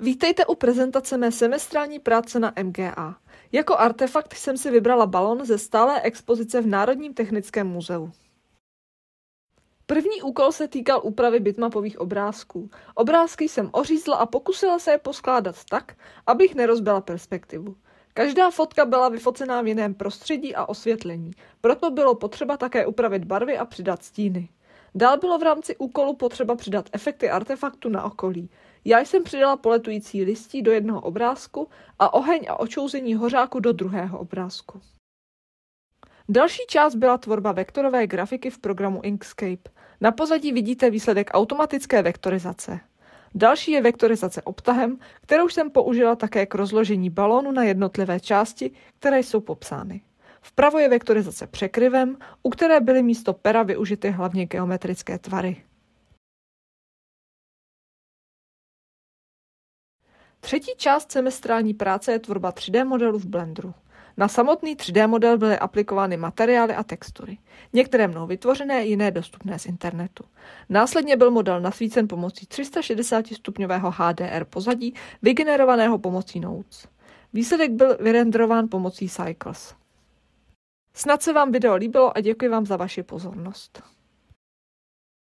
Vítejte u prezentace mé semestrální práce na MGA. Jako artefakt jsem si vybrala balon ze stálé expozice v Národním technickém muzeu. První úkol se týkal úpravy bitmapových obrázků. Obrázky jsem ořízla a pokusila se je poskládat tak, abych nerozbila perspektivu. Každá fotka byla vyfocená v jiném prostředí a osvětlení, proto bylo potřeba také upravit barvy a přidat stíny. Dál bylo v rámci úkolu potřeba přidat efekty artefaktu na okolí. Já jsem přidala poletující listí do jednoho obrázku a oheň a očouzení hořáku do druhého obrázku. Další část byla tvorba vektorové grafiky v programu Inkscape. Na pozadí vidíte výsledek automatické vektorizace. Další je vektorizace obtahem, kterou jsem použila také k rozložení balónu na jednotlivé části, které jsou popsány. Vpravo je vektorizace překryvem, u které byly místo pera využity hlavně geometrické tvary. Třetí část semestrální práce je tvorba 3D modelu v Blenderu. Na samotný 3D model byly aplikovány materiály a textury. Některé mnou vytvořené, jiné dostupné z internetu. Následně byl model nasvícen pomocí 360 stupňového HDR pozadí, vygenerovaného pomocí Nodes. Výsledek byl vyrenderován pomocí Cycles. Snad se vám video líbilo a děkuji vám za vaši pozornost.